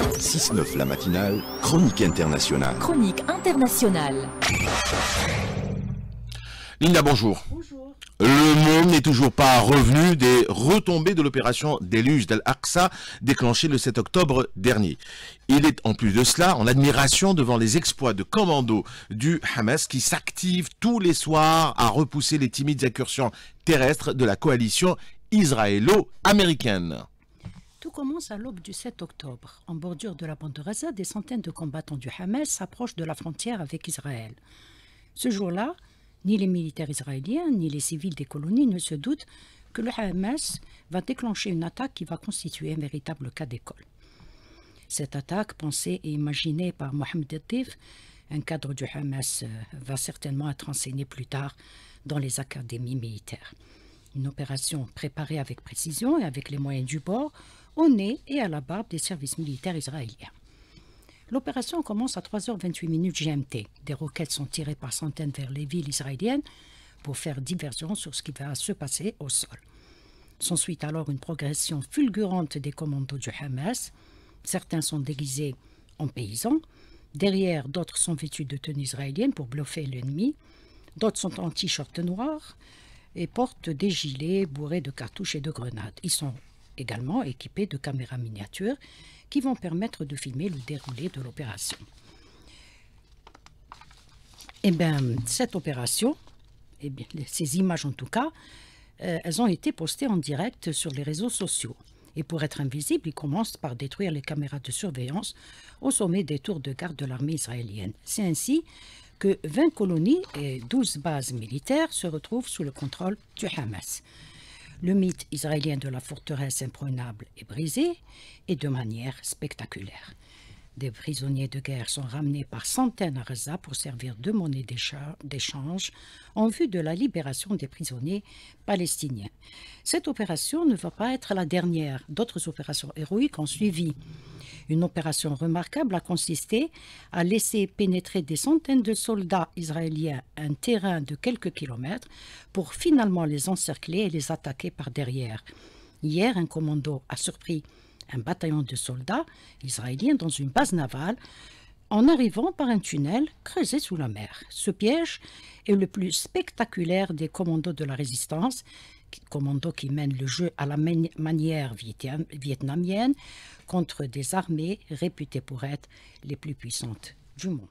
6-9 la matinale, chronique internationale. Chronique internationale. Linda, bonjour. Bonjour. Le monde n'est toujours pas revenu des retombées de l'opération déluge d'Al-Aqsa déclenchée le 7 octobre dernier. Il est en plus de cela en admiration devant les exploits de commandos du Hamas qui s'activent tous les soirs à repousser les timides incursions terrestres de la coalition israélo-américaine. Tout commence à l'aube du 7 octobre. En bordure de la bande de Gaza, des centaines de combattants du Hamas s'approchent de la frontière avec Israël. Ce jour-là, ni les militaires israéliens ni les civils des colonies ne se doutent que le Hamas va déclencher une attaque qui va constituer un véritable cas d'école. Cette attaque, pensée et imaginée par Mohamed Atif, un cadre du Hamas, euh, va certainement être enseignée plus tard dans les académies militaires. Une opération préparée avec précision et avec les moyens du bord au nez et à la barbe des services militaires israéliens. L'opération commence à 3h28 minutes GMT. Des roquettes sont tirées par centaines vers les villes israéliennes pour faire diversion sur ce qui va se passer au sol. S'ensuit alors une progression fulgurante des commandos du Hamas. Certains sont déguisés en paysans. Derrière, d'autres sont vêtus de tenues israéliennes pour bluffer l'ennemi. D'autres sont en t-shirt noir et portent des gilets bourrés de cartouches et de grenades. Ils sont également équipés de caméras miniatures qui vont permettre de filmer le déroulé de l'opération. Eh bien, cette opération, eh ces images en tout cas, euh, elles ont été postées en direct sur les réseaux sociaux. Et pour être invisible, ils commencent par détruire les caméras de surveillance au sommet des tours de garde de l'armée israélienne. C'est ainsi que 20 colonies et 12 bases militaires se retrouvent sous le contrôle du Hamas le mythe israélien de la forteresse imprenable est brisé et de manière spectaculaire. Des prisonniers de guerre sont ramenés par centaines à Gaza pour servir de monnaie d'échange en vue de la libération des prisonniers palestiniens. Cette opération ne va pas être la dernière. D'autres opérations héroïques ont suivi. Une opération remarquable a consisté à laisser pénétrer des centaines de soldats israéliens un terrain de quelques kilomètres pour finalement les encercler et les attaquer par derrière. Hier, un commando a surpris un bataillon de soldats israéliens dans une base navale en arrivant par un tunnel creusé sous la mer. Ce piège est le plus spectaculaire des commandos de la résistance, commandos qui mènent le jeu à la manière vietnamienne contre des armées réputées pour être les plus puissantes du monde.